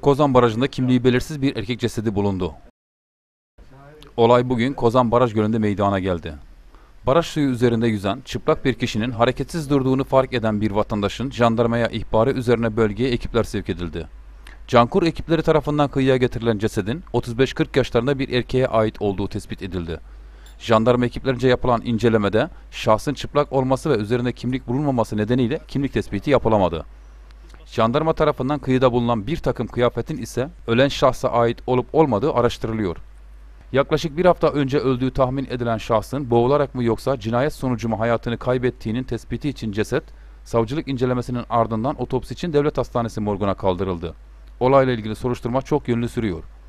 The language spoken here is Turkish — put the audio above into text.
Kozan Barajı'nda kimliği belirsiz bir erkek cesedi bulundu. Olay bugün Kozan Baraj Gölü'nde meydana geldi. Baraj suyu üzerinde yüzen çıplak bir kişinin hareketsiz durduğunu fark eden bir vatandaşın jandarmaya ihbarı üzerine bölgeye ekipler sevk edildi. Cankur ekipleri tarafından kıyıya getirilen cesedin 35-40 yaşlarında bir erkeğe ait olduğu tespit edildi. Jandarma ekiplerince yapılan incelemede şahsın çıplak olması ve üzerinde kimlik bulunmaması nedeniyle kimlik tespiti yapılamadı. Jandarma tarafından kıyıda bulunan bir takım kıyafetin ise ölen şahsa ait olup olmadığı araştırılıyor. Yaklaşık bir hafta önce öldüğü tahmin edilen şahsın boğularak mı yoksa cinayet sonucu mu hayatını kaybettiğinin tespiti için ceset, savcılık incelemesinin ardından otopsi için devlet hastanesi morguna kaldırıldı. Olayla ilgili soruşturma çok yönlü sürüyor.